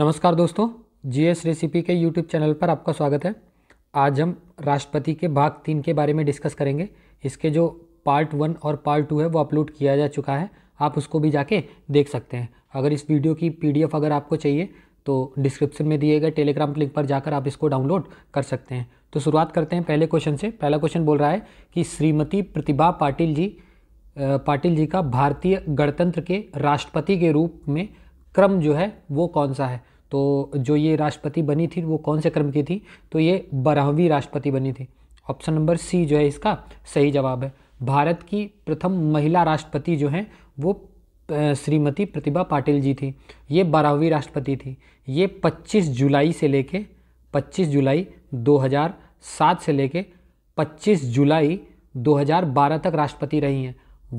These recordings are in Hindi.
नमस्कार दोस्तों जीएस रेसिपी के यूट्यूब चैनल पर आपका स्वागत है आज हम राष्ट्रपति के भाग तीन के बारे में डिस्कस करेंगे इसके जो पार्ट वन और पार्ट टू है वो अपलोड किया जा चुका है आप उसको भी जाके देख सकते हैं अगर इस वीडियो की पीडीएफ अगर आपको चाहिए तो डिस्क्रिप्शन में दिए गए टेलीग्राम लिंक पर जाकर आप इसको डाउनलोड कर सकते हैं तो शुरुआत करते हैं पहले क्वेश्चन से पहला क्वेश्चन बोल रहा है कि श्रीमती प्रतिभा पाटिल जी पाटिल जी का भारतीय गणतंत्र के राष्ट्रपति के रूप में क्रम जो है वो कौन सा है तो जो ये राष्ट्रपति बनी थी वो कौन से क्रम की थी तो ये बारहवीं राष्ट्रपति बनी थी ऑप्शन नंबर सी जो है इसका सही जवाब है भारत की प्रथम महिला राष्ट्रपति जो हैं वो श्रीमती प्रतिभा पाटिल जी थी ये बारहवीं राष्ट्रपति थी ये 25 जुलाई से लेके 25 जुलाई 2007 से लेके 25 जुलाई 2012 तक राष्ट्रपति रही हैं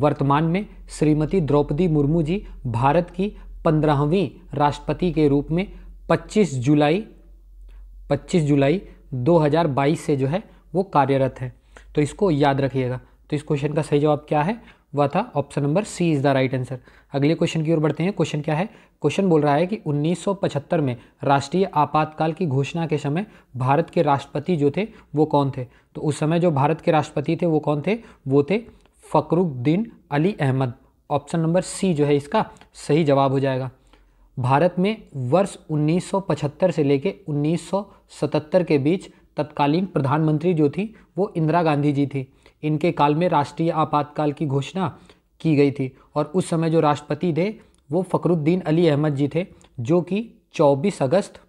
वर्तमान में श्रीमती द्रौपदी मुर्मू जी भारत की पंद्रहवीं राष्ट्रपति के रूप में 25 जुलाई 25 जुलाई 2022 से जो है वो कार्यरत है तो इसको याद रखिएगा तो इस क्वेश्चन का सही जवाब क्या है वह था option number C is the right answer अगले क्वेश्चन की ओर बढ़ते हैं क्वेश्चन क्या है क्वेश्चन बोल रहा है कि 1975 में राष्ट्रीय आपातकाल की घोषणा के समय भारत के राष्ट्रपति जो थे वो कौन थे तो उस समय जो भारत के राष्ट्रपति थे वो कौन थे वो थे Fakhruddin Ali Ahmed option number C जो है इसका सही जवाब हो जाएगा भारत में वर्ष 1975 से लेके 1977 के बीच तत्कालीन प्रधानमंत्री जो थी वो इंदिरा गांधी जी थी इनके काल में राष्ट्रीय आपातकाल की घोषणा की गई थी और उस समय जो राष्ट्रपति थे वो फकरुद्दीन अली अहमद जी थे जो कि 24 अगस्त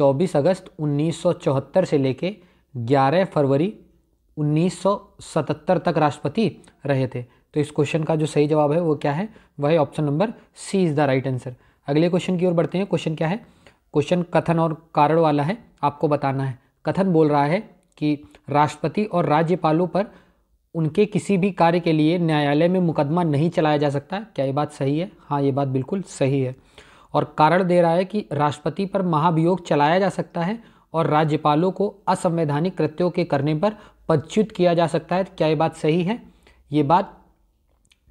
24 अगस्त 1974 से लेके 11 फरवरी 1977 तक राष्ट्रपति रहे थे तो इस क्वेश्चन का जो सही जवाब है वो क्या है वह option number C is the right answer अगले क्वेश्चन की ओर बढ़ते हैं क्वेश्चन क्या है क्वेश्चन कथन और कारण वाला है आपको बताना है कथन बोल रहा है कि राष्ट्रपति और राज्यपालों पर उनके किसी भी कार्य के लिए न्यायालय में मुकदमा नहीं चलाया जा सकता क्या ये बात सही है हाँ ये बात बिल्कुल सही है और कारण दे रहा है कि राष्ट्रपति पर महाभियोग चलाया जा सकता है और राज्यपालों को असंवैधानिक कृत्यों के करने पर पदच्युत किया जा सकता है क्या ये बात सही है ये बात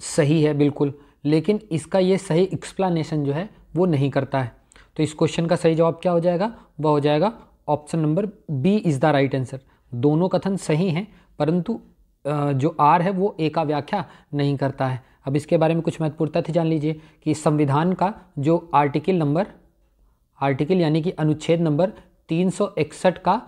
सही है बिल्कुल लेकिन इसका ये सही एक्सप्लानेशन जो है वो नहीं करता है तो इस क्वेश्चन का सही जवाब क्या हो जाएगा वह हो जाएगा option number B is the right answer दोनों कथन सही हैं परंतु जो आर है वो ए का व्याख्या नहीं करता है अब इसके बारे में कुछ महत्वपूर्ण तथ्य जान लीजिए कि संविधान का जो आर्टिकल नंबर आर्टिकल यानी कि अनुच्छेद नंबर 361 का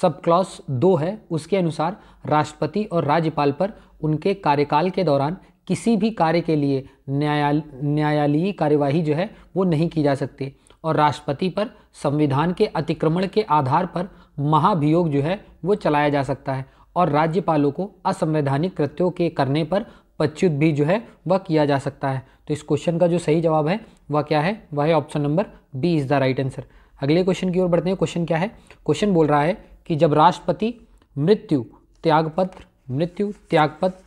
सब क्लॉस दो है उसके अनुसार राष्ट्रपति और राज्यपाल पर उनके कार्यकाल के दौरान किसी भी कार्य के लिए न्यायाल न्यायालयी कार्यवाही जो है वो नहीं की जा सकती और राष्ट्रपति पर संविधान के अतिक्रमण के आधार पर महाभियोग जो है वो चलाया जा सकता है और राज्यपालों को असंवैधानिक कृत्यों के करने पर पच्युत भी जो है वह किया जा सकता है तो इस क्वेश्चन का जो सही जवाब है वह क्या है वह है option number B is the right answer अगले क्वेश्चन की ओर बढ़ते हैं क्वेश्चन क्या है क्वेश्चन बोल रहा है कि जब राष्ट्रपति मृत्यु त्यागपत्र मृत्यु त्यागपत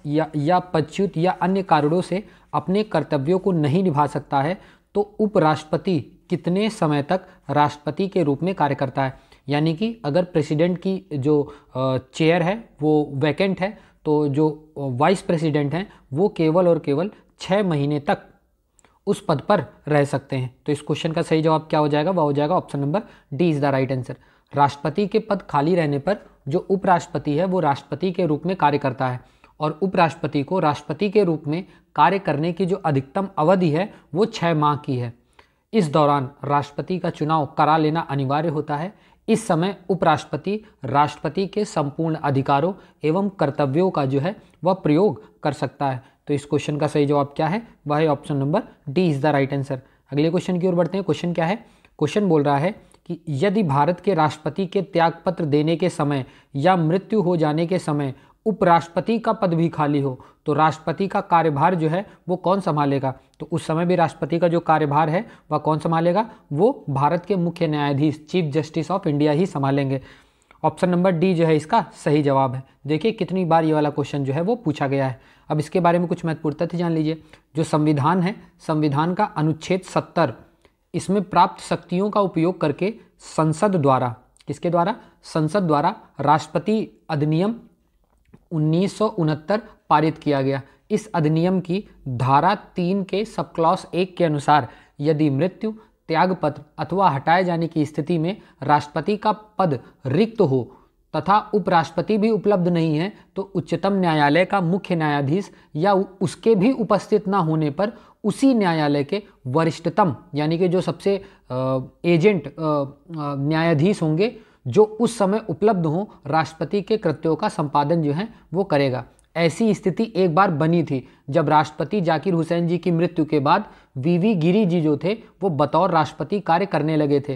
या पदच्युत या अन्य कारणों से अपने कर्तव्यों को नहीं निभा सकता है तो उपराष्ट्रपति कितने समय तक राष्ट्रपति के रूप में कार्य करता है यानी कि अगर प्रेसिडेंट की जो चेयर है वो वैकेंट है तो जो वाइस प्रेसिडेंट हैं वो केवल और केवल छः महीने तक उस पद पर रह सकते हैं तो इस क्वेश्चन का सही जवाब क्या हो जाएगा वह हो जाएगा option number D is the right answer राष्ट्रपति के पद खाली रहने पर जो उपराष्ट्रपति है वो राष्ट्रपति के रूप में कार्य करता है और उपराष्ट्रपति को राष्ट्रपति के रूप में कार्य करने की जो अधिकतम अवधि है वो छः माह की है इस दौरान राष्ट्रपति का चुनाव करा लेना अनिवार्य होता है इस समय उपराष्ट्रपति राष्ट्रपति के संपूर्ण अधिकारों एवं कर्तव्यों का जो है वह प्रयोग कर सकता है तो इस क्वेश्चन का सही जवाब क्या है वह है option number D is the right answer अगले क्वेश्चन की ओर बढ़ते हैं क्वेश्चन क्या है क्वेश्चन बोल रहा है कि यदि भारत के राष्ट्रपति के त्यागपत्र देने के समय या मृत्यु हो जाने के समय उपराष्ट्रपति का पद भी खाली हो तो राष्ट्रपति का कार्यभार जो है वो कौन संभालेगा तो उस समय भी राष्ट्रपति का जो कार्यभार है वह कौन संभालेगा वो भारत के मुख्य न्यायाधीश चीफ जस्टिस ऑफ इंडिया ही संभालेंगे ऑप्शन नंबर डी जो है इसका सही जवाब है देखिए कितनी बार ये वाला क्वेश्चन जो है वो पूछा गया है अब इसके बारे में कुछ महत्वपूर्ण तथ्य जान लीजिए जो संविधान है संविधान का अनुच्छेद सत्तर इसमें प्राप्त शक्तियों का उपयोग करके संसद द्वारा किसके द्वारा संसद द्वारा राष्ट्रपति अधिनियम उन्नीस पारित किया गया इस अधिनियम की धारा तीन के सब क्लॉस एक के अनुसार यदि मृत्यु त्यागपत्र अथवा हटाए जाने की स्थिति में राष्ट्रपति का पद रिक्त हो तथा उपराष्ट्रपति भी उपलब्ध नहीं है तो उच्चतम न्यायालय का मुख्य न्यायाधीश या उसके भी उपस्थित न होने पर उसी न्यायालय के वरिष्ठतम यानी कि जो सबसे एजेंट न्यायाधीश होंगे जो उस समय उपलब्ध हों राष्ट्रपति के कृत्यों का संपादन जो है वो करेगा ऐसी स्थिति एक बार बनी थी जब राष्ट्रपति जाकिर हुसैन जी की मृत्यु के बाद वीवी गिरी जी जो थे वो बतौर राष्ट्रपति कार्य करने लगे थे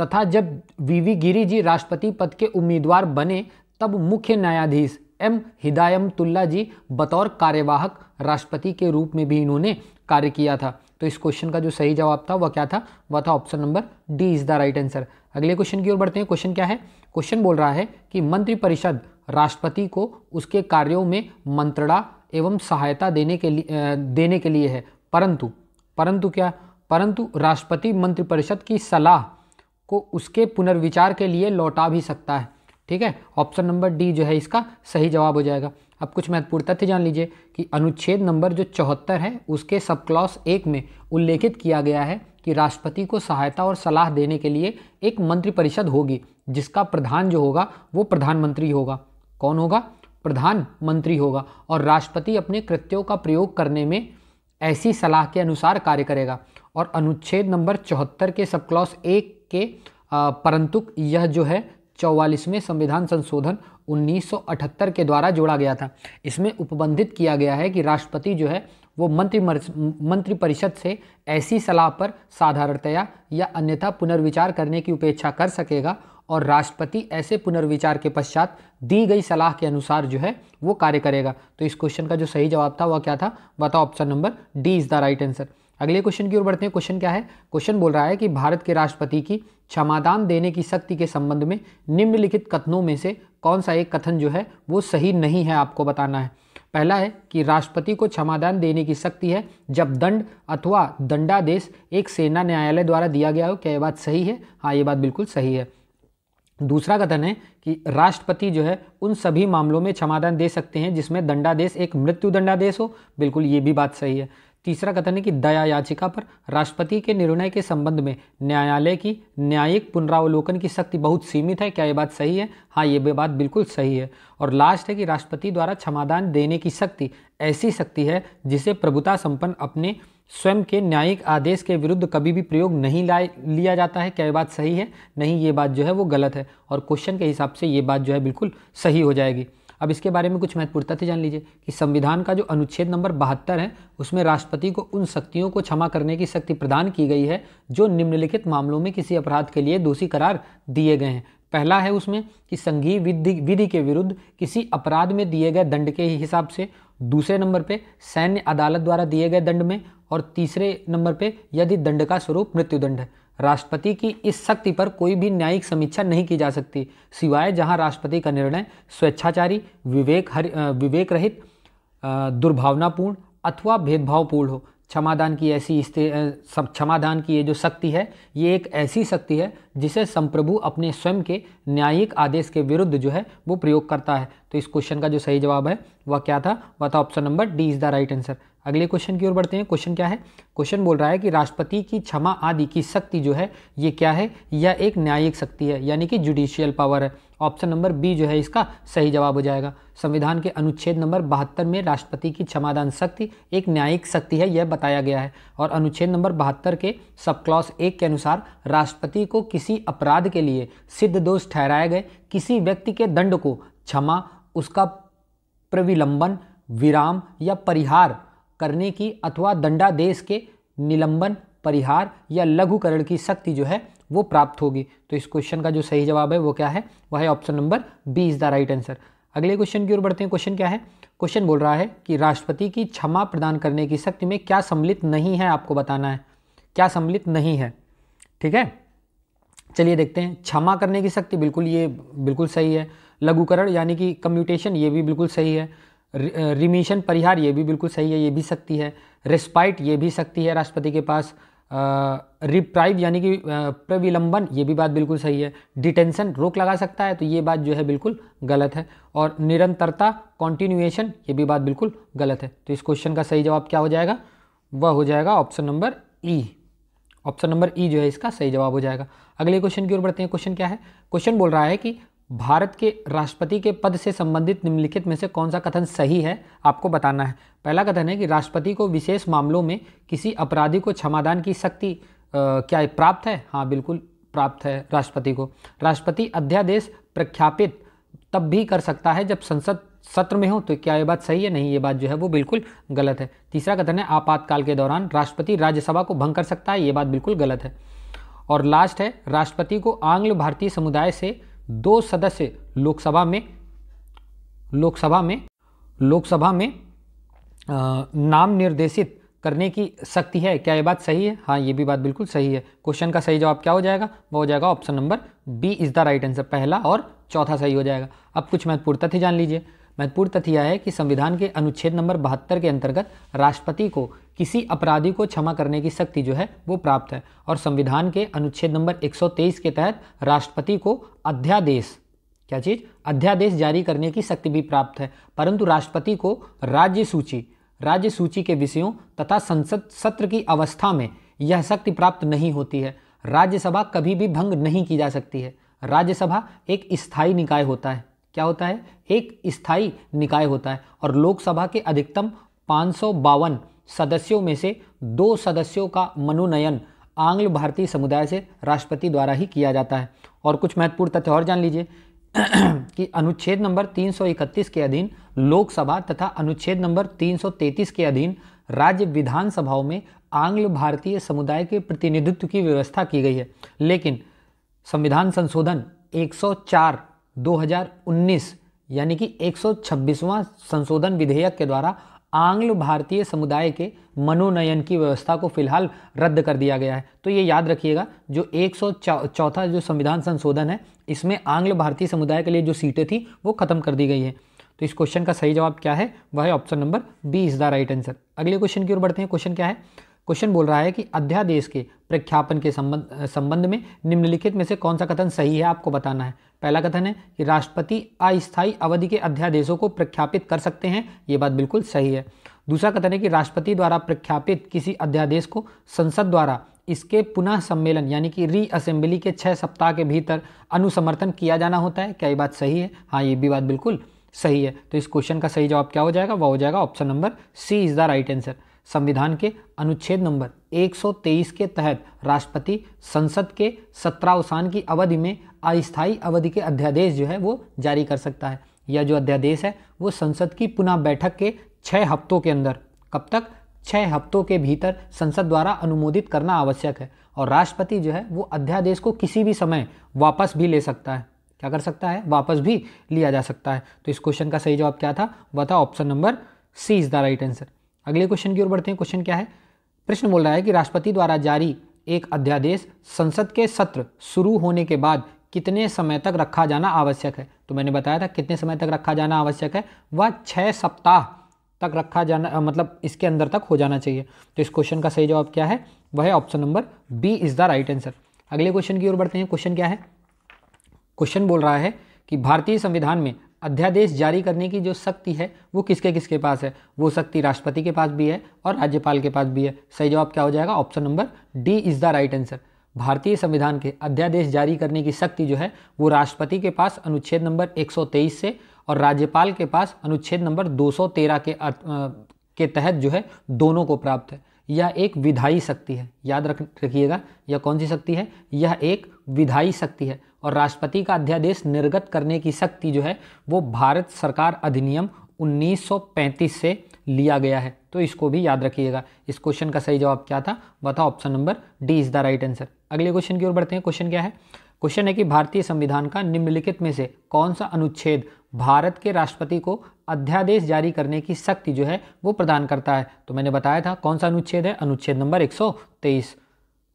तथा जब वीवी गिरी जी राष्ट्रपति पद के उम्मीदवार बने तब मुख्य न्यायाधीश एम हिदायमतुल्ला जी बतौर कार्यवाहक राष्ट्रपति के रूप में भी इन्होंने कार्य किया था तो इस क्वेश्चन का जो सही जवाब था वह क्या था वह था option number D is the right answer अगले क्वेश्चन की ओर बढ़ते हैं क्वेश्चन क्या है क्वेश्चन बोल रहा है कि मंत्रिपरिषद राष्ट्रपति को उसके कार्यों में मंत्रणा एवं सहायता देने के लिए देने के लिए है परंतु परंतु क्या परंतु राष्ट्रपति मंत्रिपरिषद की सलाह को उसके पुनर्विचार के लिए लौटा भी सकता है ठीक है ऑप्शन नंबर डी जो है इसका सही जवाब हो जाएगा अब कुछ महत्वपूर्ण तथ्य जान लीजिए कि अनुच्छेद नंबर जो चौहत्तर है उसके सब क्लॉस एक में उल्लेखित किया गया है कि राष्ट्रपति को सहायता और सलाह देने के लिए एक मंत्रिपरिषद होगी जिसका प्रधान जो होगा वो प्रधानमंत्री होगा कौन होगा प्रधानमंत्री होगा और राष्ट्रपति अपने कृत्यों का प्रयोग करने में ऐसी सलाह के अनुसार कार्य करेगा और अनुच्छेद नंबर चौहत्तर के सब क्लॉस एक के परंतु यह जो है चौवालीसवें संविधान संशोधन 1978 के द्वारा जोड़ा गया था इसमें उपबंधित किया गया है कि राष्ट्रपति जो है वो मंत्री मंत्रिपरिषद से ऐसी सलाह पर साधारणतया या अन्यथा पुनर्विचार करने की उपेक्षा कर सकेगा और राष्ट्रपति ऐसे पुनर्विचार के पश्चात दी गई सलाह के अनुसार जो है वो कार्य करेगा तो इस क्वेश्चन का जो सही जवाब था वह क्या था बताओ option number D is the right answer अगले क्वेश्चन की ओर बढ़ते हैं क्वेश्चन क्या है क्वेश्चन बोल रहा है कि भारत के राष्ट्रपति की क्षमादान देने की शक्ति के संबंध में निम्नलिखित कथनों में से कौन सा एक कथन जो है वो सही नहीं है आपको बताना है पहला है कि राष्ट्रपति को क्षमादान देने की शक्ति है जब दंड अथवा दंडादेश एक सेना न्यायालय द्वारा दिया गया हो क्या ये बात सही है हाँ ये बात बिल्कुल सही है दूसरा कथन है कि राष्ट्रपति जो है उन सभी मामलों में क्षमादान दे सकते हैं जिसमें दंडादेश एक मृत्यु दंडादेश हो बिल्कुल ये भी बात सही है तीसरा कथन है कि दया याचिका पर राष्ट्रपति के निर्णय के संबंध में न्यायालय की न्यायिक पुनरावलोकन की शक्ति बहुत सीमित है क्या ये बात सही है हाँ ये बात बिल्कुल सही है और लास्ट है कि राष्ट्रपति द्वारा क्षमादान देने की शक्ति ऐसी शक्ति है जिसे प्रभुता संपन्न अपने स्वयं के न्यायिक आदेश के विरुद्ध कभी भी प्रयोग नहीं लाए लिया जाता है क्या ये बात सही है नहीं ये बात जो है वो गलत है और क्वेश्चन के हिसाब से ये बात जो है बिल्कुल सही हो जाएगी अब इसके बारे में कुछ महत्वपूर्णता तथ्य जान लीजिए कि संविधान का जो अनुच्छेद नंबर बहत्तर है उसमें राष्ट्रपति को उन शक्तियों को क्षमा करने की शक्ति प्रदान की गई है जो निम्नलिखित मामलों में किसी अपराध के लिए दोषी करार दिए गए हैं पहला है उसमें कि संघीय विधि विधि के विरुद्ध किसी अपराध में दिए गए दंड के ही हिसाब से दूसरे नंबर पे सैन्य अदालत द्वारा दिए गए दंड में और तीसरे नंबर पे यदि दंड का स्वरूप मृत्युदंड है राष्ट्रपति की इस शक्ति पर कोई भी न्यायिक समीक्षा नहीं की जा सकती सिवाय जहां राष्ट्रपति का निर्णय स्वेच्छाचारी विवेक हर विवेक रहित दुर्भावनापूर्ण अथवा भेदभावपूर्ण हो क्षमादान की ऐसी क्षमादान की ये जो शक्ति है ये एक ऐसी शक्ति है जिसे संप्रभु अपने स्वयं के न्यायिक आदेश के विरुद्ध जो है वो प्रयोग करता है तो इस क्वेश्चन का जो सही जवाब है वह क्या था वह था option number D is the right answer अगले क्वेश्चन की ओर बढ़ते हैं क्वेश्चन क्या है क्वेश्चन बोल रहा है कि राष्ट्रपति की क्षमा आदि की शक्ति जो है ये क्या है यह एक न्यायिक शक्ति है यानी कि जुडिशियल पावर है ऑप्शन नंबर बी जो है इसका सही जवाब हो जाएगा संविधान के अनुच्छेद नंबर बहत्तर में राष्ट्रपति की क्षमादान शक्ति एक न्यायिक शक्ति है यह बताया गया है और अनुच्छेद नंबर बहत्तर के सब क्लॉस एक के अनुसार राष्ट्रपति को किसी अपराध के लिए सिद्ध दोष ठहराए गए किसी व्यक्ति के दंड को क्षमा उसका प्रविलंबन विराम या परिहार करने की अथवा दंडादेश के निलंबन परिहार या लघुकरण की शक्ति जो है वो प्राप्त होगी तो इस क्वेश्चन का जो सही जवाब है वो क्या है वह है option number B is the right answer अगले क्वेश्चन की ओर बढ़ते हैं क्वेश्चन क्या है क्वेश्चन बोल रहा है कि राष्ट्रपति की क्षमा प्रदान करने की शक्ति में क्या सम्मिलित नहीं है आपको बताना है क्या सम्मिलित नहीं है ठीक है चलिए देखते हैं क्षमा करने की शक्ति बिल्कुल ये बिल्कुल सही है लघुकरण यानी कि कम्यूटेशन ये भी बिल्कुल सही है रिमिशन परिहार ये भी बिल्कुल सही है ये भी सकती है रेस्पाइट ये भी सकती है राष्ट्रपति के पास रिप्राइव यानी कि प्रविलंबन ये भी बात बिल्कुल सही है डिटेंशन रोक लगा सकता है तो ये बात जो है बिल्कुल गलत है और निरंतरता कॉन्टिन्यूएशन ये भी बात बिल्कुल गलत है तो इस क्वेश्चन का सही जवाब क्या हो जाएगा वह हो जाएगा option number E option number E जो है इसका सही जवाब हो जाएगा अगले क्वेश्चन की ओर बढ़ते हैं क्वेश्चन क्या है क्वेश्चन बोल रहा है कि भारत के राष्ट्रपति के पद से संबंधित निम्नलिखित में से कौन सा कथन सही है आपको बताना है पहला कथन है कि राष्ट्रपति को विशेष मामलों में किसी अपराधी को क्षमादान की शक्ति क्या प्राप्त है हाँ बिल्कुल प्राप्त है राष्ट्रपति को राष्ट्रपति अध्यादेश प्रख्यापित तब भी कर सकता है जब संसद सत्र में हो तो क्या ये बात सही है नहीं ये बात जो है वो बिल्कुल गलत है तीसरा कथन है आपातकाल के दौरान राष्ट्रपति राज्यसभा को भंग कर सकता है ये बात बिल्कुल गलत है और लास्ट है राष्ट्रपति को आंग्ल भारतीय समुदाय से दो सदस्य लोकसभा में लोकसभा में लोकसभा में आ, नाम निर्देशित करने की शक्ति है क्या ये बात सही है हाँ ये भी बात बिल्कुल सही है क्वेश्चन का सही जवाब क्या हो जाएगा वो हो जाएगा option number B is the right answer पहला और चौथा सही हो जाएगा अब कुछ महत्वपूर्ण तथ्य जान लीजिए महत्वपूर्ण तथ्य यह है कि संविधान के अनुच्छेद नंबर बहत्तर के अंतर्गत राष्ट्रपति को किसी अपराधी को क्षमा करने की शक्ति जो है वो प्राप्त है और संविधान के अनुच्छेद नंबर 123 के तहत राष्ट्रपति को अध्यादेश क्या चीज़ अध्यादेश जारी करने की शक्ति भी प्राप्त है परंतु राष्ट्रपति को राज्य सूची राज्य सूची के विषयों तथा संसद सत्र की अवस्था में यह शक्ति प्राप्त नहीं होती है राज्यसभा कभी भी भंग नहीं की जा सकती है राज्यसभा एक स्थायी निकाय होता है क्या होता है एक स्थायी निकाय होता है और लोकसभा के अधिकतम पाँच सदस्यों में से दो सदस्यों का मनोनयन आंग्ल भारतीय समुदाय से राष्ट्रपति द्वारा ही किया जाता है और कुछ महत्वपूर्ण तथ्य और जान लीजिए कि अनुच्छेद नंबर 331 के अधीन लोकसभा तथा अनुच्छेद नंबर 333 के अधीन राज्य विधानसभाओं में आंग्ल भारतीय समुदाय के प्रतिनिधित्व की व्यवस्था की गई है लेकिन संविधान संशोधन 104 2019 यानी कि 126वां संशोधन विधेयक के द्वारा आंग्ल भारतीय समुदाय के मनोनयन की व्यवस्था को फिलहाल रद्द कर दिया गया है तो ये याद रखिएगा जो एक चौथा जो संविधान संशोधन है इसमें आंग्ल भारतीय समुदाय के लिए जो सीटें थी वो खत्म कर दी गई है तो इस क्वेश्चन का सही जवाब क्या है वह है option number B is the right answer अगले क्वेश्चन की ओर बढ़ते हैं क्वेश्चन क्या है क्वेश्चन बोल रहा है कि अध्यादेश के प्रख्यापन के संबंध संबंध में निम्नलिखित में से कौन सा कथन सही है आपको बताना है पहला कथन है कि राष्ट्रपति अस्थायी अवधि के अध्यादेशों को प्रख्यापित कर सकते हैं ये बात बिल्कुल सही है दूसरा कथन है कि राष्ट्रपति द्वारा प्रख्यापित किसी अध्यादेश को संसद द्वारा इसके पुनः सम्मेलन यानी कि री असेंबली के छः सप्ताह के भीतर अनुसमर्थन किया जाना होता है क्या ये बात सही है हाँ ये भी बात बिल्कुल सही है तो इस क्वेश्चन का सही जवाब क्या हो जाएगा वह हो जाएगा option number C is the right answer संविधान के अनुच्छेद नंबर 123 के तहत राष्ट्रपति संसद के सत्रावसान की अवधि में अस्थायी अवधि के अध्यादेश जो है वो जारी कर सकता है या जो अध्यादेश है वो संसद की पुनः बैठक के छः हफ्तों के अंदर कब तक छः हफ्तों के भीतर संसद द्वारा अनुमोदित करना आवश्यक है और राष्ट्रपति जो है वो अध्यादेश को किसी भी समय वापस भी ले सकता है क्या कर सकता है वापस भी लिया जा सकता है तो इस क्वेश्चन का सही जवाब क्या था वह था option number C is the right answer अगले क्वेश्चन की ओर बढ़ते हैं क्वेश्चन क्या है प्रश्न बोल रहा है कि राष्ट्रपति द्वारा जारी एक अध्यादेश संसद के सत्र शुरू होने के बाद कितने समय तक रखा जाना आवश्यक है तो मैंने बताया था कितने समय तक रखा जाना आवश्यक है वह छः सप्ताह तक रखा जाना मतलब इसके अंदर तक हो जाना चाहिए तो इस क्वेश्चन का सही जवाब क्या है वह है option number B is the right answer अगले क्वेश्चन की ओर बढ़ते हैं क्वेश्चन क्या है क्वेश्चन बोल रहा है कि भारतीय संविधान में अध्यादेश जारी करने की जो शक्ति है वो किसके किसके पास है वो शक्ति राष्ट्रपति के पास भी है और राज्यपाल के पास भी है सही जवाब क्या हो जाएगा option number D is the right answer भारतीय संविधान के अध्यादेश जारी करने की शक्ति जो है वो राष्ट्रपति के पास अनुच्छेद नंबर 123 से और राज्यपाल के पास अनुच्छेद नंबर 213 के अर्थ के तहत जो है दोनों को प्राप्त है यह एक विधायी शक्ति है याद रख रखिएगा यह कौन सी शक्ति है यह एक विधायी शक्ति है और राष्ट्रपति का अध्यादेश निर्गत करने की शक्ति जो है वो भारत सरकार अधिनियम उन्नीस से लिया गया है तो इसको भी याद रखिएगा इस क्वेश्चन का सही जवाब क्या था बताओ option number D is the right answer अगले क्वेश्चन की ओर बढ़ते हैं क्वेश्चन क्या है क्वेश्चन है कि भारतीय संविधान का निम्नलिखित में से कौन सा अनुच्छेद भारत के राष्ट्रपति को अध्यादेश जारी करने की शक्ति जो है वो प्रदान करता है तो मैंने बताया था कौन सा अनुच्छेद है अनुच्छेद number 123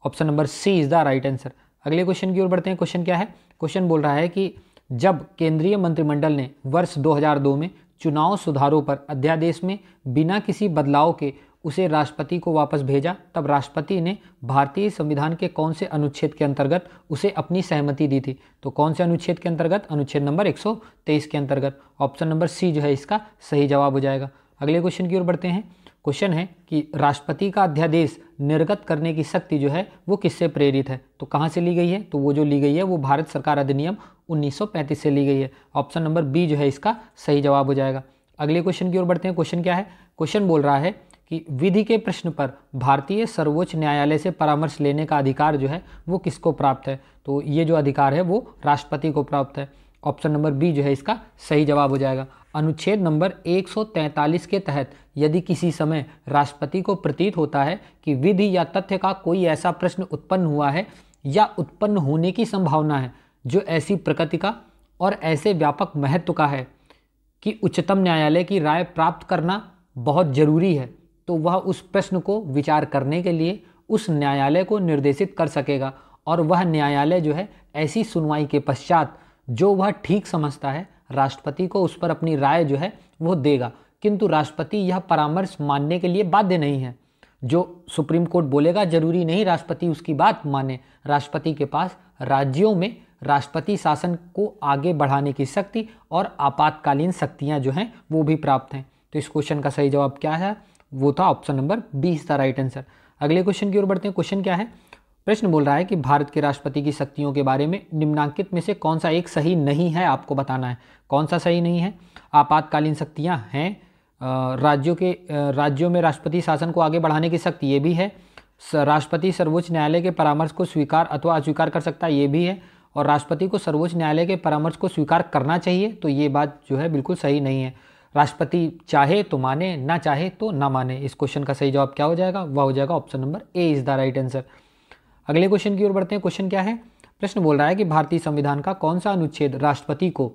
option number C is the right answer अगले क्वेश्चन की ओर बढ़ते हैं क्वेश्चन क्या है क्वेश्चन बोल रहा है कि जब केंद्रीय मंत्रिमंडल ने वर्ष 2002 में चुनाव सुधारों पर अध्यादेश में बिना किसी बदलाव के उसे राष्ट्रपति को वापस भेजा तब राष्ट्रपति ने भारतीय संविधान के कौन से अनुच्छेद के अंतर्गत उसे अपनी सहमति दी थी तो कौन से अनुच्छेद के अंतर्गत अनुच्छेद नंबर 123 के अंतर्गत ऑप्शन नंबर सी जो है इसका सही जवाब हो जाएगा अगले क्वेश्चन की ओर बढ़ते हैं क्वेश्चन है कि राष्ट्रपति का अध्यादेश निर्गत करने की शक्ति जो है वो किससे प्रेरित है तो कहाँ से ली गई है तो वो जो ली गई है वो भारत सरकार अधिनियम 1935 से ली गई है ऑप्शन नंबर बी जो है इसका सही जवाब हो जाएगा अगले क्वेश्चन की ओर बढ़ते हैं क्वेश्चन क्या है क्वेश्चन बोल रहा है कि विधि के प्रश्न पर भारतीय सर्वोच्च न्यायालय से परामर्श लेने का अधिकार जो है वो किसको प्राप्त है तो ये जो अधिकार है वो राष्ट्रपति को प्राप्त है ऑप्शन नंबर बी जो है इसका सही जवाब हो जाएगा अनुच्छेद नंबर 143 के तहत यदि किसी समय राष्ट्रपति को प्रतीत होता है कि विधि या तथ्य का कोई ऐसा प्रश्न उत्पन्न हुआ है या उत्पन्न होने की संभावना है जो ऐसी प्रकृति का और ऐसे व्यापक महत्व का है कि उच्चतम न्यायालय की राय प्राप्त करना बहुत जरूरी है तो वह उस प्रश्न को विचार करने के लिए उस न्यायालय को निर्देशित कर सकेगा और वह न्यायालय जो है ऐसी सुनवाई के पश्चात जो वह ठीक समझता है राष्ट्रपति को उस पर अपनी राय जो है वो देगा किंतु राष्ट्रपति यह परामर्श मानने के लिए बाध्य नहीं है जो सुप्रीम कोर्ट बोलेगा जरूरी नहीं राष्ट्रपति उसकी बात माने राष्ट्रपति के पास राज्यों में राष्ट्रपति शासन को आगे बढ़ाने की शक्ति और आपातकालीन शक्तियाँ जो हैं वो भी प्राप्त हैं तो इस क्वेश्चन का सही जवाब क्या है वो था ऑप्शन नंबर बीस इज द राइट आंसर अगले क्वेश्चन की ओर बढ़ते हैं क्वेश्चन क्या है प्रश्न बोल रहा है कि भारत के राष्ट्रपति की शक्तियों के बारे में निम्नांकित में से कौन सा एक सही नहीं है आपको बताना है कौन सा सही नहीं है आपातकालीन शक्तियाँ हैं राज्यों के राज्यों में राष्ट्रपति शासन को आगे बढ़ाने की शक्ति ये भी है राष्ट्रपति सर्वोच्च न्यायालय के परामर्श को स्वीकार अथवा अस्वीकार कर सकता है ये भी है और राष्ट्रपति को सर्वोच्च न्यायालय के परामर्श को स्वीकार करना चाहिए तो ये बात जो है बिल्कुल सही नहीं है राष्ट्रपति चाहे तो माने ना चाहे तो ना माने इस क्वेश्चन का सही जवाब क्या हो जाएगा वह हो जाएगा option number A is the right answer अगले क्वेश्चन की ओर बढ़ते हैं क्वेश्चन क्या है प्रश्न बोल रहा है कि भारतीय संविधान का कौन सा अनुच्छेद राष्ट्रपति को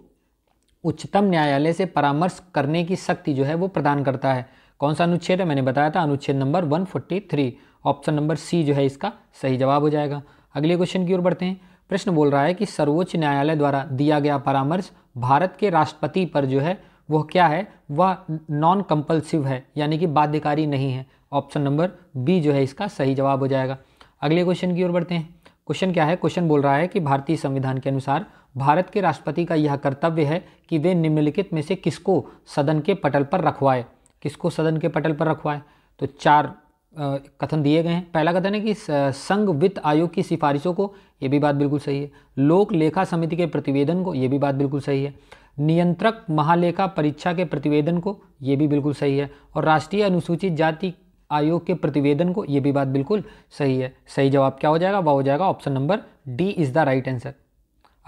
उच्चतम न्यायालय से परामर्श करने की शक्ति जो है वो प्रदान करता है कौन सा अनुच्छेद है मैंने बताया था अनुच्छेद नंबर 143 ऑप्शन नंबर सी जो है इसका सही जवाब हो जाएगा अगले क्वेश्चन की ओर बढ़ते हैं प्रश्न बोल रहा है कि सर्वोच्च न्यायालय द्वारा दिया गया परामर्श भारत के राष्ट्रपति पर जो है वह क्या है वह नॉन कंपल्सिव है यानी कि बाध्यकारी नहीं है ऑप्शन नंबर बी जो है इसका सही जवाब हो जाएगा अगले क्वेश्चन की ओर बढ़ते हैं क्वेश्चन क्या है क्वेश्चन बोल रहा है कि भारतीय संविधान के अनुसार भारत के राष्ट्रपति का यह कर्तव्य है कि वे निम्नलिखित में से किसको सदन के पटल पर रखवाए किसको सदन के पटल पर रखवाए तो चार कथन दिए गए हैं पहला कथन है कि संघ वित्त आयोग की सिफारिशों को ये भी बात बिल्कुल सही है लोक लेखा समिति के प्रतिवेदन को ये भी बात बिल्कुल सही है नियंत्रक महालेखा परीक्षा के प्रतिवेदन को ये भी बिल्कुल सही है और राष्ट्रीय अनुसूचित जाति आयोग के प्रतिवेदन को यह भी बात बिल्कुल सही है सही जवाब क्या हो जाएगा वह हो जाएगा option number D is the right answer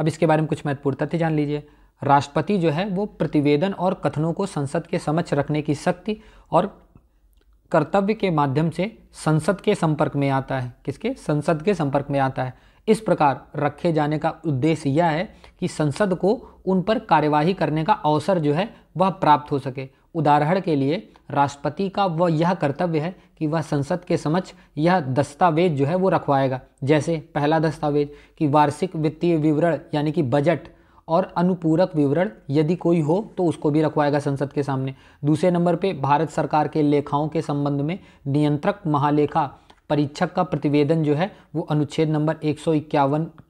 अब इसके बारे में कुछ महत्वपूर्ण तथ्य जान लीजिए राष्ट्रपति जो है वो प्रतिवेदन और कथनों को संसद के समक्ष रखने की शक्ति और कर्तव्य के माध्यम से संसद के संपर्क में आता है किसके संसद के संपर्क में आता है इस प्रकार रखे जाने का उद्देश्य यह है कि संसद को उन पर कार्यवाही करने का अवसर जो है वह प्राप्त हो सके उदाहरण के लिए राष्ट्रपति का वह यह कर्तव्य है कि वह संसद के समक्ष यह दस्तावेज जो है वो रखवाएगा जैसे पहला दस्तावेज कि वार्षिक वित्तीय विवरण यानी कि बजट और अनुपूरक विवरण यदि कोई हो तो उसको भी रखवाएगा संसद के सामने दूसरे नंबर पे भारत सरकार के लेखाओं के संबंध में नियंत्रक महालेखा परीक्षक का प्रतिवेदन जो है वो अनुच्छेद नंबर एक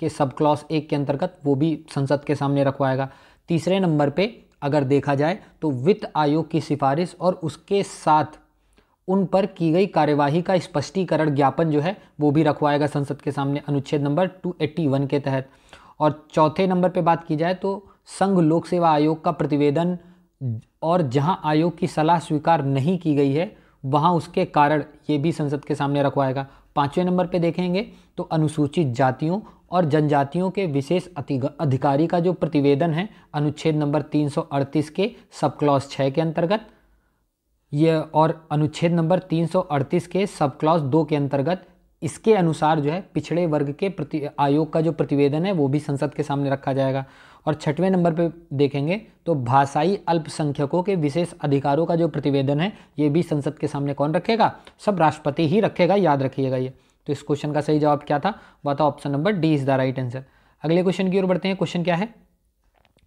के सब क्लॉस एक के अंतर्गत वो भी संसद के सामने रखवाएगा तीसरे नंबर पे अगर देखा जाए तो वित्त आयोग की सिफारिश और उसके साथ उन पर की गई कार्यवाही का स्पष्टीकरण ज्ञापन जो है वो भी रखवाएगा संसद के सामने अनुच्छेद नंबर 281 के तहत और चौथे नंबर पे बात की जाए तो संघ लोक सेवा आयोग का प्रतिवेदन और जहां आयोग की सलाह स्वीकार नहीं की गई है वहां उसके कारण ये भी संसद के सामने रखवाएगा पाँचवें नंबर पे देखेंगे तो अनुसूचित जातियों और जनजातियों के विशेष अधिकारी का जो प्रतिवेदन है अनुच्छेद नंबर 338 के सब क्लॉस छः के अंतर्गत ये और अनुच्छेद नंबर 338 के सब क्लॉस दो के अंतर्गत इसके अनुसार जो है पिछड़े वर्ग के प्रति आयोग का जो प्रतिवेदन है वो भी संसद के सामने रखा जाएगा और छठवें नंबर पे देखेंगे तो भाषाई अल्पसंख्यकों के विशेष अधिकारों का जो प्रतिवेदन है ये भी संसद के सामने कौन रखेगा सब राष्ट्रपति ही रखेगा याद रखिएगा ये तो इस क्वेश्चन का सही जवाब क्या था वह था option number D is the right answer अगले क्वेश्चन की ओर बढ़ते हैं क्वेश्चन क्या है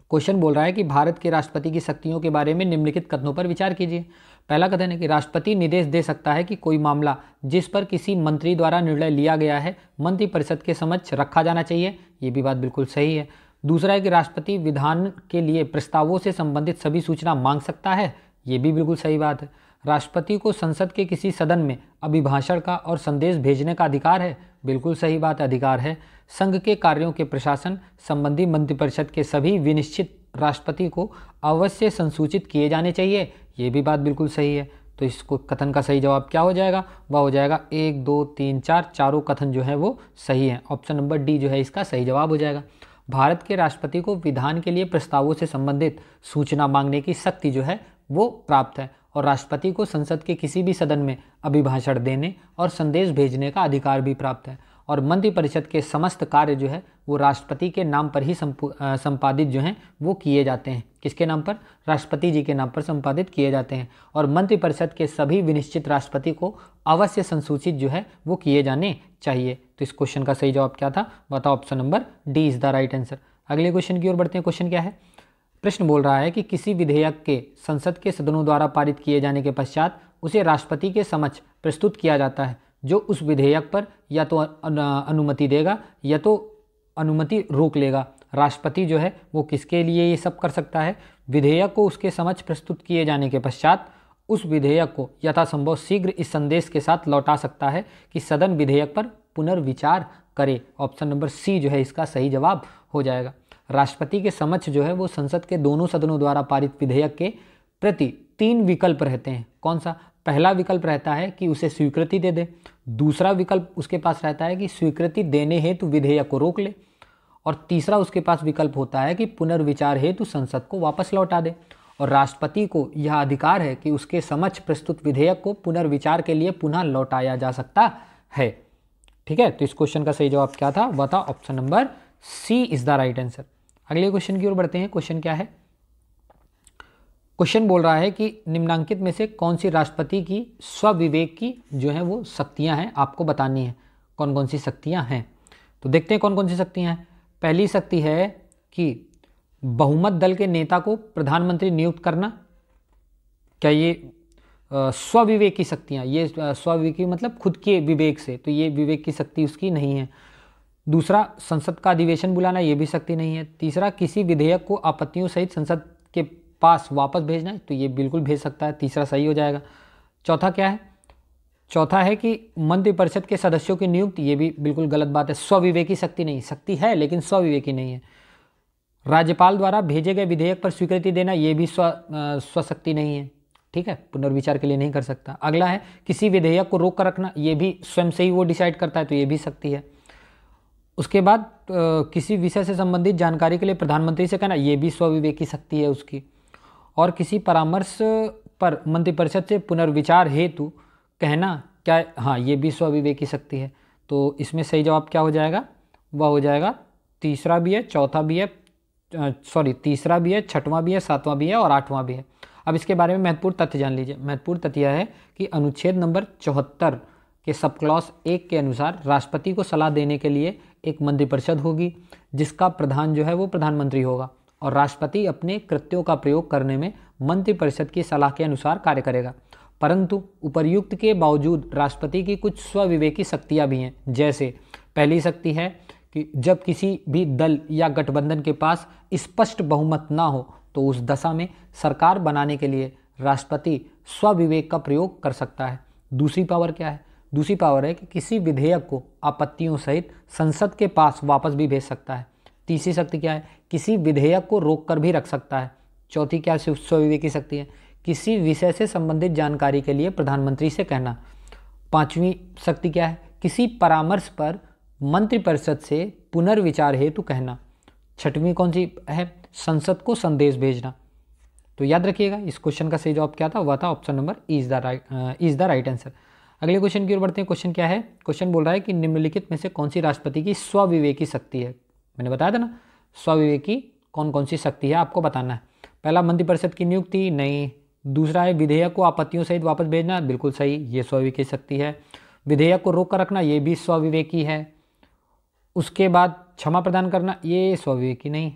क्वेश्चन बोल रहा है कि भारत के राष्ट्रपति की शक्तियों के बारे में निम्नलिखित कथनों पर विचार कीजिए पहला कथन है कि राष्ट्रपति निर्देश दे सकता है कि कोई मामला जिस पर किसी मंत्री द्वारा निर्णय लिया गया है मंत्रिपरिषद के समक्ष रखा जाना चाहिए ये भी बात बिल्कुल सही है दूसरा है कि राष्ट्रपति विधान के लिए प्रस्तावों से संबंधित सभी सूचना मांग सकता है ये भी बिल्कुल सही बात है राष्ट्रपति को संसद के किसी सदन में अभिभाषण का और संदेश भेजने का अधिकार है बिल्कुल सही बात अधिकार है संघ के कार्यों के प्रशासन संबंधी मंत्रिपरिषद के सभी विनिश्चित राष्ट्रपति को अवश्य संसूचित किए जाने चाहिए ये भी बात बिल्कुल सही है तो इसको कथन का सही जवाब क्या हो जाएगा वह हो जाएगा एक दो तीन चार चारों कथन जो है वो सही है ऑप्शन नंबर डी जो है इसका सही जवाब हो जाएगा भारत के राष्ट्रपति को विधान के लिए प्रस्तावों से संबंधित सूचना मांगने की शक्ति जो है वो प्राप्त है और राष्ट्रपति को संसद के किसी भी सदन में अभिभाषण देने और संदेश भेजने का अधिकार भी प्राप्त है और मंत्रिपरिषद के समस्त कार्य जो है वो राष्ट्रपति के नाम पर ही संपादित जो हैं वो किए जाते हैं किसके नाम पर राष्ट्रपति जी के नाम पर संपादित किए जाते हैं और मंत्रिपरिषद के सभी विनिश्चित राष्ट्रपति को अवश्य संसूचित जो है वो किए जाने चाहिए तो इस क्वेश्चन का सही जवाब क्या था बताओ option number D is the right answer अगले क्वेश्चन की ओर बढ़ते हैं क्वेश्चन क्या है प्रश्न बोल रहा है कि किसी विधेयक के संसद के सदनों द्वारा पारित किए जाने के पश्चात उसे राष्ट्रपति के समक्ष प्रस्तुत किया जाता है जो उस विधेयक पर या तो अनुमति देगा या तो अनुमति रोक लेगा राष्ट्रपति जो है वो किसके लिए ये सब कर सकता है विधेयक को उसके समक्ष प्रस्तुत किए जाने के पश्चात उस विधेयक को यथासंभव शीघ्र इस संदेश के साथ लौटा सकता है कि सदन विधेयक पर पुनर्विचार करे ऑप्शन नंबर सी जो है इसका सही जवाब हो जाएगा राष्ट्रपति के समक्ष जो है वो संसद के दोनों सदनों द्वारा पारित विधेयक के प्रति तीन विकल्प रहते हैं कौन सा पहला विकल्प रहता है कि उसे स्वीकृति दे दे दूसरा विकल्प उसके पास रहता है कि स्वीकृति देने हेतु विधेयक को रोक ले और तीसरा उसके पास विकल्प होता है कि पुनर्विचार हेतु संसद को वापस लौटा दे और राष्ट्रपति को यह अधिकार है कि उसके समक्ष प्रस्तुत विधेयक को पुनर्विचार के लिए पुनः लौटाया जा सकता है ठीक है तो इस क्वेश्चन का सही जवाब क्या था वह था option number C is the right answer अगले क्वेश्चन की ओर बढ़ते हैं क्वेश्चन क्या है क्वेश्चन बोल रहा है कि निम्नांकित में से कौन सी राष्ट्रपति की स्वविवेक की जो है वो शक्तियां हैं आपको बतानी है कौन कौन सी शक्तियां हैं तो देखते हैं कौन कौन सी शक्तियां हैं पहली शक्ति है कि बहुमत दल के नेता को प्रधानमंत्री नियुक्त करना क्या ये स्वविवेक की शक्तियाँ ये स्वविवेक मतलब खुद के विवेक से तो ये विवेक की शक्ति उसकी नहीं है दूसरा संसद का अधिवेशन बुलाना ये भी शक्ति नहीं है तीसरा किसी विधेयक को आपत्तियों सहित संसद के पास वापस भेजना है तो ये बिल्कुल भेज सकता है तीसरा सही हो जाएगा चौथा क्या है चौथा है कि मंत्रिपरिषद के सदस्यों की नियुक्ति ये भी बिल्कुल गलत बात है स्विवेकी शक्ति नहीं शक्ति है लेकिन स्वविवेकी नहीं है राज्यपाल द्वारा भेजे गए विधेयक पर स्वीकृति देना ये भी स्व स्वशक्ति नहीं है ठीक है पुनर्विचार के लिए नहीं कर सकता अगला है किसी विधेयक को रोक कर रखना ये भी स्वयं से ही वो डिसाइड करता है तो ये भी शक्ति है उसके बाद आ, किसी विषय से संबंधित जानकारी के लिए प्रधानमंत्री से कहना ये भी स्वविवेकी शक्ति है उसकी और किसी परामर्श पर मंत्रिपरिषद से पुनर्विचार हेतु कहना क्या हाँ ये भी स्वविवेकी शक्ति है तो इसमें सही जवाब क्या हो जाएगा वह हो जाएगा तीसरा भी है चौथा भी है सॉरी तीसरा भी है छठवां भी है सातवां भी है और आठवां भी है अब इसके बारे में महत्वपूर्ण तथ्य जान लीजिए महत्वपूर्ण तथ्य यह है कि अनुच्छेद नंबर चौहत्तर के सब क्लॉस एक के अनुसार राष्ट्रपति को सलाह देने के लिए एक मंत्रिपरिषद होगी जिसका प्रधान जो है वो प्रधानमंत्री होगा और राष्ट्रपति अपने कृत्यों का प्रयोग करने में मंत्रिपरिषद की सलाह के अनुसार कार्य करेगा परंतु उपर्युक्त के बावजूद राष्ट्रपति की कुछ स्विवेकी शक्तियाँ भी हैं जैसे पहली शक्ति है कि जब किसी भी दल या गठबंधन के पास स्पष्ट बहुमत ना हो तो उस दशा में सरकार बनाने के लिए राष्ट्रपति स्वविवेक का प्रयोग कर सकता है दूसरी पावर क्या है दूसरी पावर है कि किसी विधेयक को आपत्तियों सहित संसद के पास वापस भी भेज सकता है तीसरी शक्ति क्या है किसी विधेयक को रोक कर भी रख सकता है चौथी क्या स्वविवेक की शक्ति है किसी विषय से संबंधित जानकारी के लिए प्रधानमंत्री से कहना पांचवी शक्ति क्या है किसी परामर्श पर मंत्रिपरिषद से पुनर्विचार हेतु कहना छठवीं कौन सी है संसद को संदेश भेजना तो याद रखिएगा इस क्वेश्चन का सही जवाब क्या था वह था option number is the right is the right answer अगले क्वेश्चन की ओर बढ़ते हैं क्वेश्चन क्या है क्वेश्चन बोल रहा है कि निम्नलिखित में से कौन सी राष्ट्रपति की स्वविवेकी शक्ति है मैंने बताया था ना स्वविवेकी कौन कौन सी शक्ति है आपको बताना है पहला मंत्रिपरिषद की नियुक्ति नहीं दूसरा है विधेयक को आपत्तियों सहित वापस भेजना बिल्कुल सही ये स्वविवेकी शक्ति है विधेयक को रोक कर रखना ये भी स्वविवेकी है उसके बाद क्षमा प्रदान करना ये स्वविवेकी नहीं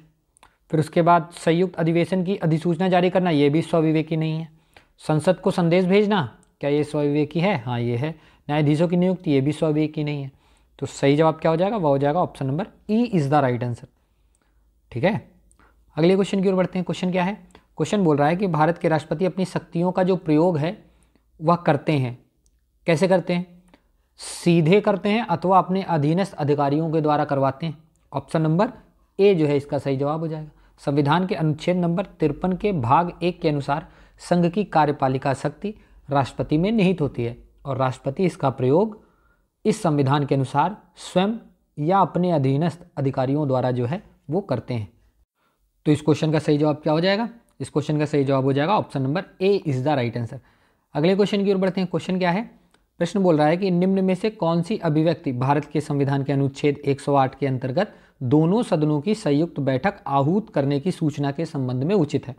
फिर उसके बाद संयुक्त अधिवेशन की अधिसूचना जारी करना ये भी स्वविवेकी नहीं है संसद को संदेश भेजना क्या ये सौविवेक है हाँ ये है न्यायाधीशों की नियुक्ति ये भी सौविवेक की नहीं है तो सही जवाब क्या हो जाएगा वह हो जाएगा option number E is the right answer ठीक है अगले क्वेश्चन की ओर बढ़ते हैं क्वेश्चन क्या है क्वेश्चन बोल रहा है कि भारत के राष्ट्रपति अपनी शक्तियों का जो प्रयोग है वह करते हैं कैसे करते हैं सीधे करते हैं अथवा अपने अधीनस्थ अधिकारियों के द्वारा करवाते हैं ऑप्शन नंबर ए जो है इसका सही जवाब हो जाएगा संविधान के अनुच्छेद नंबर तिरपन के भाग एक के अनुसार संघ की कार्यपालिका शक्ति राष्ट्रपति में निहित होती है और राष्ट्रपति इसका प्रयोग इस संविधान के अनुसार स्वयं या अपने अधीनस्थ अधिकारियों द्वारा जो है वो करते हैं तो इस क्वेश्चन का सही जवाब क्या हो जाएगा इस क्वेश्चन का सही जवाब हो जाएगा option number A is the right answer अगले क्वेश्चन की ओर बढ़ते हैं क्वेश्चन क्या है प्रश्न बोल रहा है कि निम्न में से कौन सी अभिव्यक्ति भारत के संविधान के अनुच्छेद 108 के अंतर्गत दोनों सदनों की संयुक्त बैठक आहूत करने की सूचना के संबंध में उचित है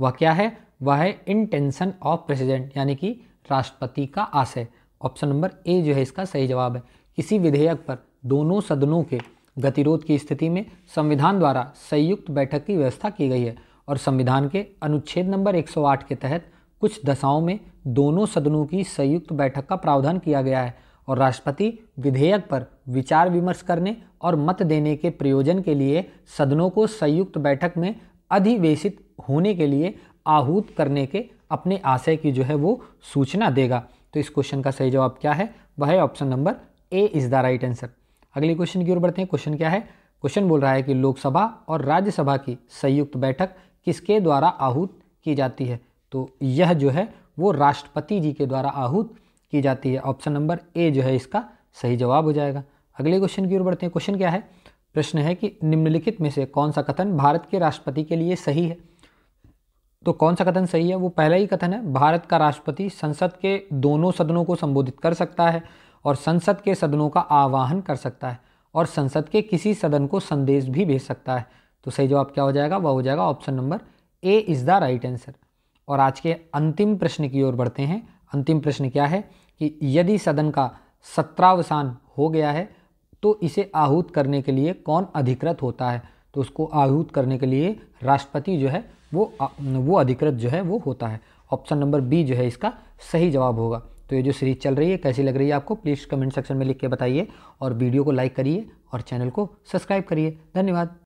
वह क्या है वह है इंटेंशन ऑफ प्रेसिडेंट यानी कि राष्ट्रपति का आशय ऑप्शन नंबर ए जो है इसका सही जवाब है किसी विधेयक पर दोनों सदनों के गतिरोध की स्थिति में संविधान द्वारा संयुक्त बैठक की व्यवस्था की गई है और संविधान के अनुच्छेद नंबर 108 के तहत कुछ दशाओं में दोनों सदनों की संयुक्त बैठक का प्रावधान किया गया है और राष्ट्रपति विधेयक पर विचार विमर्श करने और मत देने के प्रयोजन के लिए सदनों को संयुक्त बैठक में अधिवेशित होने के लिए आहूत करने के अपने आशय की जो है वो सूचना देगा तो इस क्वेश्चन का सही जवाब क्या है वह है option number A is the right answer अगले क्वेश्चन की ओर बढ़ते हैं क्वेश्चन क्या है क्वेश्चन बोल रहा है कि लोकसभा और राज्यसभा की संयुक्त बैठक किसके द्वारा आहूत की जाती है तो यह जो है वो राष्ट्रपति जी के द्वारा आहूत की जाती है ऑप्शन नंबर ए जो है इसका सही जवाब हो जाएगा अगले क्वेश्चन की ओर बढ़ते हैं क्वेश्चन क्या है प्रश्न है कि निम्नलिखित में से कौन सा कथन भारत के राष्ट्रपति के लिए सही है तो कौन सा कथन सही है वो पहला ही कथन है भारत का राष्ट्रपति संसद के दोनों सदनों को संबोधित कर सकता है और संसद के सदनों का आवाहन कर सकता है और संसद के किसी सदन को संदेश भी भेज सकता है तो सही जवाब क्या हो जाएगा वह हो जाएगा option number A is the right answer और आज के अंतिम प्रश्न की ओर बढ़ते हैं अंतिम प्रश्न क्या है कि यदि सदन का सत्रावसान हो गया है तो इसे आहूत करने के लिए कौन अधिकृत होता है तो उसको आहूत करने के लिए राष्ट्रपति जो है वो वो अधिकृत जो है वो होता है ऑप्शन नंबर बी जो है इसका सही जवाब होगा तो ये जो सीरीज चल रही है कैसी लग रही है आपको प्लीज़ कमेंट सेक्शन में लिख के बताइए और वीडियो को लाइक करिए और चैनल को सब्सक्राइब करिए धन्यवाद